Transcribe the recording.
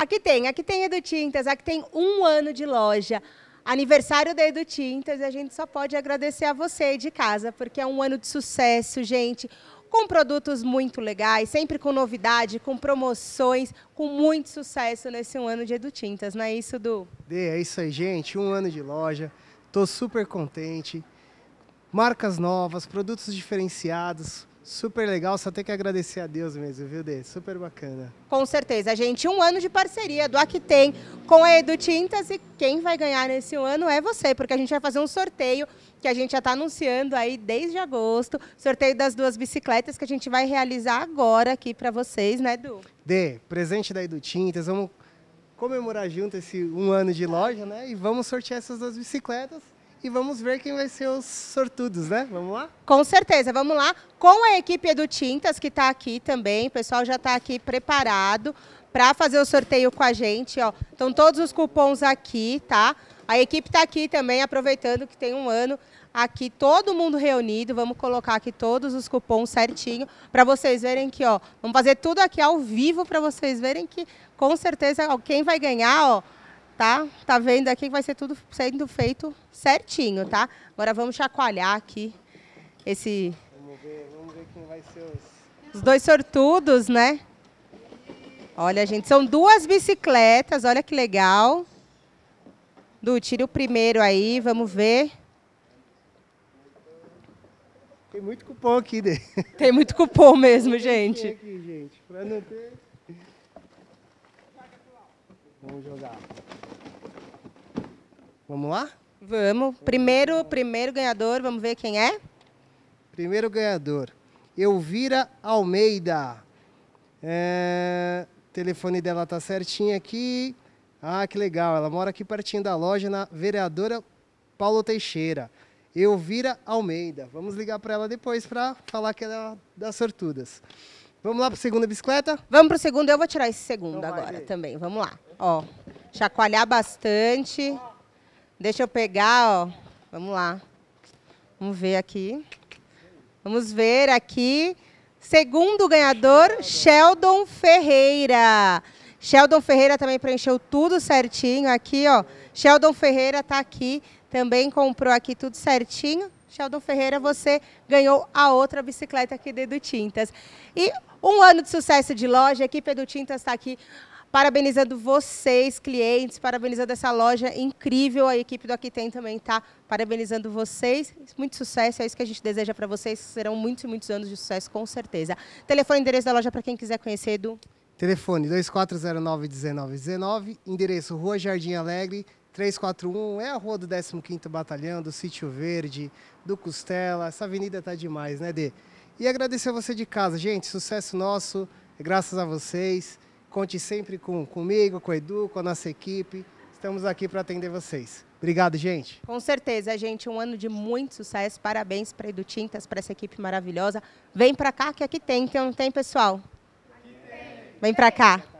Aqui tem, aqui tem Edutintas, aqui tem um ano de loja. Aniversário da Edutintas, a gente só pode agradecer a você de casa, porque é um ano de sucesso, gente com produtos muito legais, sempre com novidade, com promoções, com muito sucesso nesse um ano de Edutintas, não é isso, Du? Dê, é isso aí, gente. Um ano de loja, tô super contente. Marcas novas, produtos diferenciados, Super legal, só tem que agradecer a Deus mesmo, viu, Dê? Super bacana. Com certeza, gente. Um ano de parceria do Aqui Tem com a Edu Tintas e quem vai ganhar nesse ano é você, porque a gente vai fazer um sorteio que a gente já está anunciando aí desde agosto. Sorteio das duas bicicletas que a gente vai realizar agora aqui para vocês, né, Edu? Dê, presente da Edu Tintas, vamos comemorar junto esse um ano de loja, né? E vamos sortear essas duas bicicletas e vamos ver quem vai ser os sortudos, né? Vamos lá? Com certeza, vamos lá com a equipe do Tintas, que está aqui também. O pessoal já está aqui preparado para fazer o sorteio com a gente. Ó. Estão todos os cupons aqui, tá? A equipe está aqui também, aproveitando que tem um ano aqui, todo mundo reunido. Vamos colocar aqui todos os cupons certinho para vocês verem que, ó, vamos fazer tudo aqui ao vivo para vocês verem que, com certeza, ó, quem vai ganhar, ó, tá? Tá vendo aqui que vai ser tudo sendo feito certinho, tá? Agora vamos chacoalhar aqui esse... Vamos ver, vamos ver quem vai ser os... Os dois sortudos, né? Olha, gente, são duas bicicletas, olha que legal. Du, tira o primeiro aí, vamos ver. Tem muito cupom aqui, né? Tem muito cupom mesmo, gente. Tem aqui, gente, pra não ter... Vamos jogar. Vamos lá? Vamos. Primeiro, primeiro ganhador, vamos ver quem é? Primeiro ganhador, Elvira Almeida. É... O telefone dela tá certinho aqui. Ah, que legal. Ela mora aqui pertinho da loja, na vereadora Paulo Teixeira. Elvira Almeida. Vamos ligar para ela depois para falar que ela é das sortudas. Vamos lá para a segunda bicicleta? Vamos para o segundo. Eu vou tirar esse segundo então agora também. Vamos lá. Ó, chacoalhar bastante. Deixa eu pegar, ó. Vamos lá. Vamos ver aqui. Vamos ver aqui. Segundo ganhador, Sheldon Ferreira. Sheldon Ferreira também preencheu tudo certinho aqui, ó. Sheldon Ferreira está aqui, também comprou aqui tudo certinho. Sheldon Ferreira, você ganhou a outra bicicleta aqui do Tintas. E um ano de sucesso de loja, a equipe do Tintas está aqui parabenizando vocês, clientes, parabenizando essa loja incrível. A equipe do Aqui Tem também está parabenizando vocês. Muito sucesso, é isso que a gente deseja para vocês. Serão muitos e muitos anos de sucesso, com certeza. Telefone e endereço da loja para quem quiser conhecer, Edu. Telefone 2409-1919, endereço Rua Jardim Alegre, 341 é a rua do 15º Batalhão, do Sítio Verde, do Costela. Essa avenida tá demais, né, Dê? E agradecer a você de casa, gente. Sucesso nosso, graças a vocês. Conte sempre com comigo, com o Edu, com a nossa equipe. Estamos aqui para atender vocês. Obrigado, gente. Com certeza, gente. Um ano de muito sucesso. Parabéns para Edu Tintas, para essa equipe maravilhosa. Vem para cá que aqui tem, que não tem, pessoal? Aqui tem. Vem para cá.